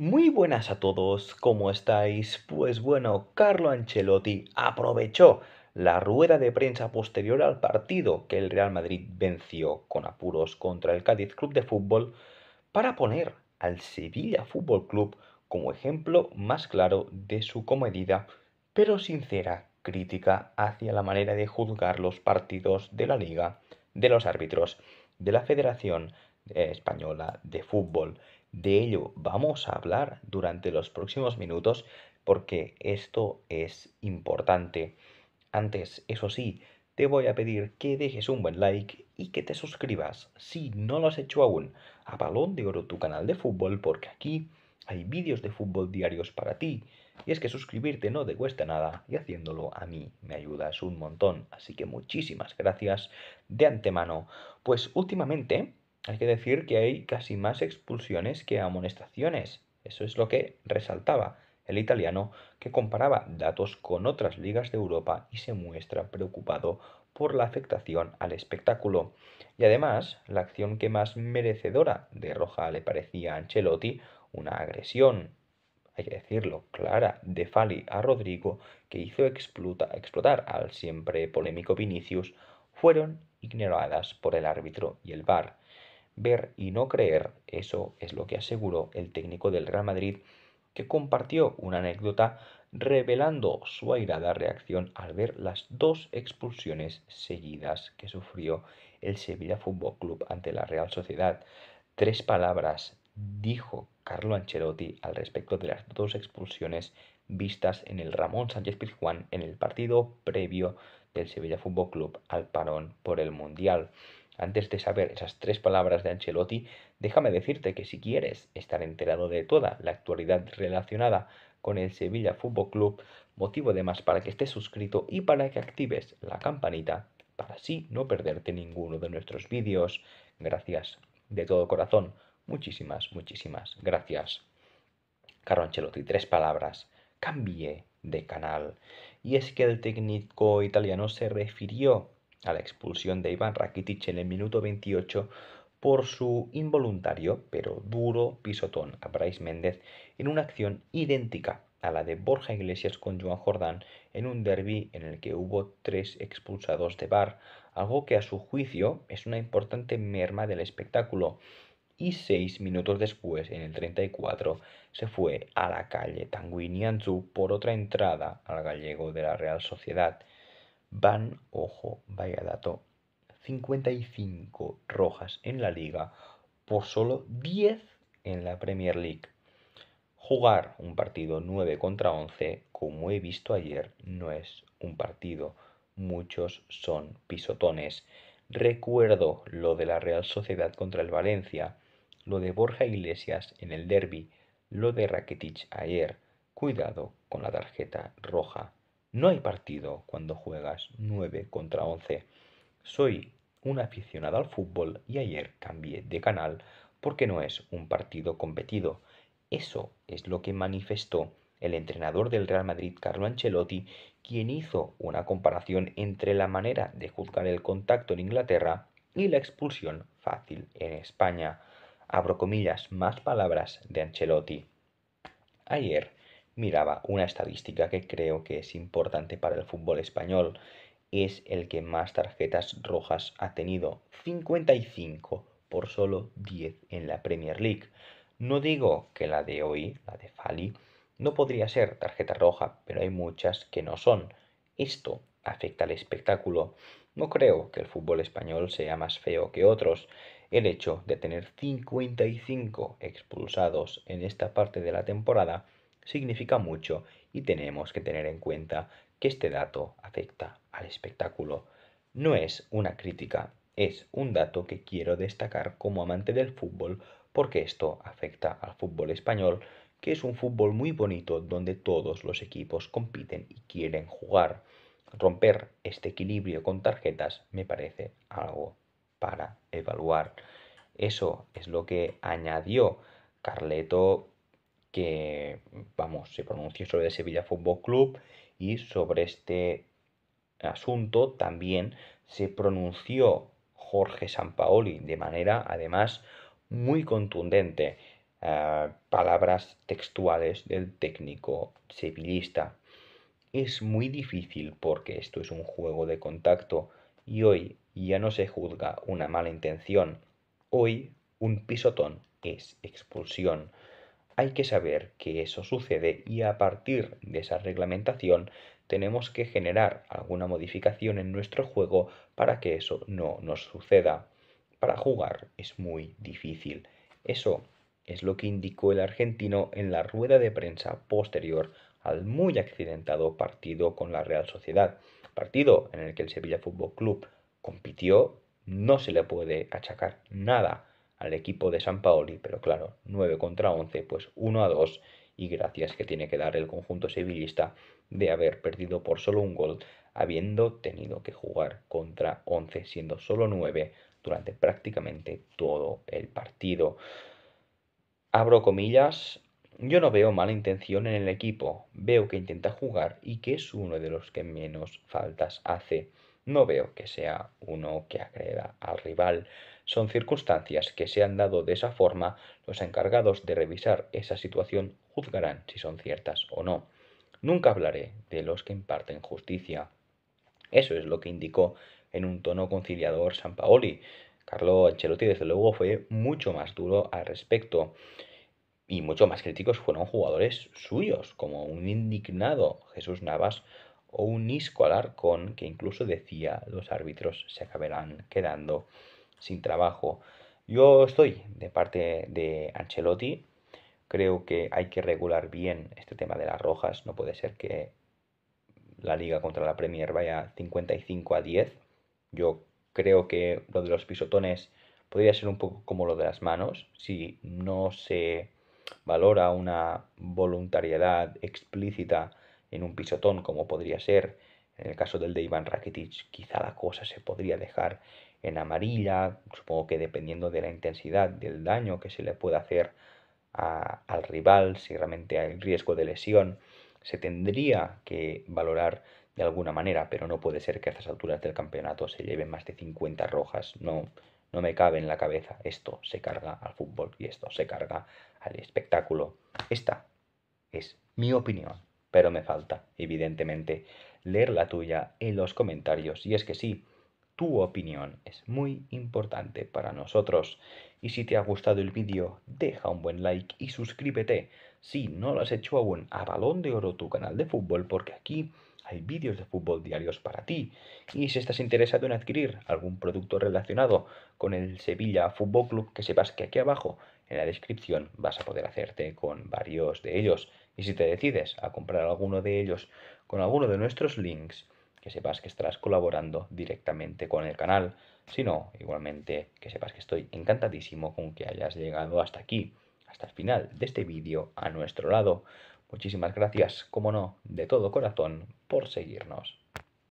Muy buenas a todos, ¿cómo estáis? Pues bueno, Carlo Ancelotti aprovechó la rueda de prensa posterior al partido que el Real Madrid venció con apuros contra el Cádiz Club de Fútbol para poner al Sevilla Fútbol Club como ejemplo más claro de su comedida pero sincera crítica hacia la manera de juzgar los partidos de la liga, de los árbitros, de la Federación Española de Fútbol de ello vamos a hablar durante los próximos minutos porque esto es importante. Antes, eso sí, te voy a pedir que dejes un buen like y que te suscribas si no lo has hecho aún a Balón de Oro, tu canal de fútbol, porque aquí hay vídeos de fútbol diarios para ti. Y es que suscribirte no te cuesta nada y haciéndolo a mí me ayudas un montón. Así que muchísimas gracias de antemano. Pues últimamente hay que decir que hay casi más expulsiones que amonestaciones. Eso es lo que resaltaba el italiano, que comparaba datos con otras ligas de Europa y se muestra preocupado por la afectación al espectáculo. Y además, la acción que más merecedora de roja le parecía a Ancelotti, una agresión, hay que decirlo, clara de Fali a Rodrigo, que hizo explota, explotar al siempre polémico Vinicius, fueron ignoradas por el árbitro y el VAR. Ver y no creer, eso es lo que aseguró el técnico del Real Madrid, que compartió una anécdota revelando su airada reacción al ver las dos expulsiones seguidas que sufrió el Sevilla Fútbol Club ante la Real Sociedad. Tres palabras dijo Carlo Ancelotti al respecto de las dos expulsiones vistas en el Ramón Sánchez Pizjuán en el partido previo del Sevilla Fútbol Club al parón por el Mundial. Antes de saber esas tres palabras de Ancelotti, déjame decirte que si quieres estar enterado de toda la actualidad relacionada con el Sevilla Fútbol Club, motivo además para que estés suscrito y para que actives la campanita para así no perderte ninguno de nuestros vídeos. Gracias de todo corazón. Muchísimas, muchísimas gracias. Caro Ancelotti, tres palabras. Cambie de canal. Y es que el técnico italiano se refirió a la expulsión de Iván Rakitic en el minuto 28 por su involuntario pero duro pisotón a Brais Méndez en una acción idéntica a la de Borja Iglesias con Joan Jordán en un derby en el que hubo tres expulsados de bar, algo que a su juicio es una importante merma del espectáculo. Y seis minutos después, en el 34, se fue a la calle Tanguinianzu por otra entrada al gallego de la Real Sociedad. Van, ojo, vaya dato, 55 rojas en la liga por solo 10 en la Premier League. Jugar un partido 9 contra 11, como he visto ayer, no es un partido. Muchos son pisotones. Recuerdo lo de la Real Sociedad contra el Valencia, lo de Borja Iglesias en el derby, lo de Rakitic ayer. Cuidado con la tarjeta roja. No hay partido cuando juegas 9 contra 11. Soy un aficionado al fútbol y ayer cambié de canal porque no es un partido competido. Eso es lo que manifestó el entrenador del Real Madrid, Carlo Ancelotti, quien hizo una comparación entre la manera de juzgar el contacto en Inglaterra y la expulsión fácil en España. Abro comillas, más palabras de Ancelotti. Ayer miraba una estadística que creo que es importante para el fútbol español. Es el que más tarjetas rojas ha tenido, 55 por solo 10 en la Premier League. No digo que la de hoy, la de Fali, no podría ser tarjeta roja, pero hay muchas que no son. Esto afecta al espectáculo. No creo que el fútbol español sea más feo que otros. El hecho de tener 55 expulsados en esta parte de la temporada significa mucho y tenemos que tener en cuenta que este dato afecta al espectáculo. No es una crítica, es un dato que quiero destacar como amante del fútbol porque esto afecta al fútbol español, que es un fútbol muy bonito donde todos los equipos compiten y quieren jugar. Romper este equilibrio con tarjetas me parece algo para evaluar. Eso es lo que añadió Carleto que, vamos, se pronunció sobre el Sevilla Fútbol Club y sobre este asunto también se pronunció Jorge Sampaoli de manera, además, muy contundente. Eh, palabras textuales del técnico sevillista. Es muy difícil porque esto es un juego de contacto y hoy ya no se juzga una mala intención. Hoy un pisotón es expulsión hay que saber que eso sucede y a partir de esa reglamentación tenemos que generar alguna modificación en nuestro juego para que eso no nos suceda. Para jugar es muy difícil. Eso es lo que indicó el argentino en la rueda de prensa posterior al muy accidentado partido con la Real Sociedad, partido en el que el Sevilla Fútbol Club compitió, no se le puede achacar nada al equipo de San Paoli, pero claro, 9 contra 11, pues 1 a 2 y gracias que tiene que dar el conjunto civilista de haber perdido por solo un gol, habiendo tenido que jugar contra 11, siendo solo 9 durante prácticamente todo el partido. Abro comillas, yo no veo mala intención en el equipo, veo que intenta jugar y que es uno de los que menos faltas hace. No veo que sea uno que agreda al rival. Son circunstancias que se han dado de esa forma, los encargados de revisar esa situación juzgarán si son ciertas o no. Nunca hablaré de los que imparten justicia. Eso es lo que indicó en un tono conciliador San Paoli. Carlo Ancelotti, desde luego, fue mucho más duro al respecto y mucho más críticos fueron jugadores suyos, como un indignado Jesús Navas o un Isco Alarcón, que incluso decía los árbitros se acabarán quedando sin trabajo. Yo estoy de parte de Ancelotti, creo que hay que regular bien este tema de las rojas, no puede ser que la liga contra la Premier vaya 55 a 10. Yo creo que lo de los pisotones podría ser un poco como lo de las manos, si no se valora una voluntariedad explícita en un pisotón como podría ser en el caso del de Ivan Rakitic, quizá la cosa se podría dejar en amarilla, supongo que dependiendo de la intensidad del daño que se le pueda hacer al rival, si realmente hay riesgo de lesión, se tendría que valorar de alguna manera, pero no puede ser que a estas alturas del campeonato se lleven más de 50 rojas, no, no me cabe en la cabeza, esto se carga al fútbol y esto se carga al espectáculo. Esta es mi opinión, pero me falta, evidentemente, leer la tuya en los comentarios, y es que sí, tu opinión es muy importante para nosotros. Y si te ha gustado el vídeo, deja un buen like y suscríbete si no lo has hecho aún a Balón de Oro tu canal de fútbol, porque aquí hay vídeos de fútbol diarios para ti. Y si estás interesado en adquirir algún producto relacionado con el Sevilla Fútbol Club, que sepas que aquí abajo en la descripción vas a poder hacerte con varios de ellos. Y si te decides a comprar alguno de ellos con alguno de nuestros links, que sepas que estarás colaborando directamente con el canal. Si no, igualmente que sepas que estoy encantadísimo con que hayas llegado hasta aquí, hasta el final de este vídeo a nuestro lado. Muchísimas gracias, como no, de todo corazón por seguirnos.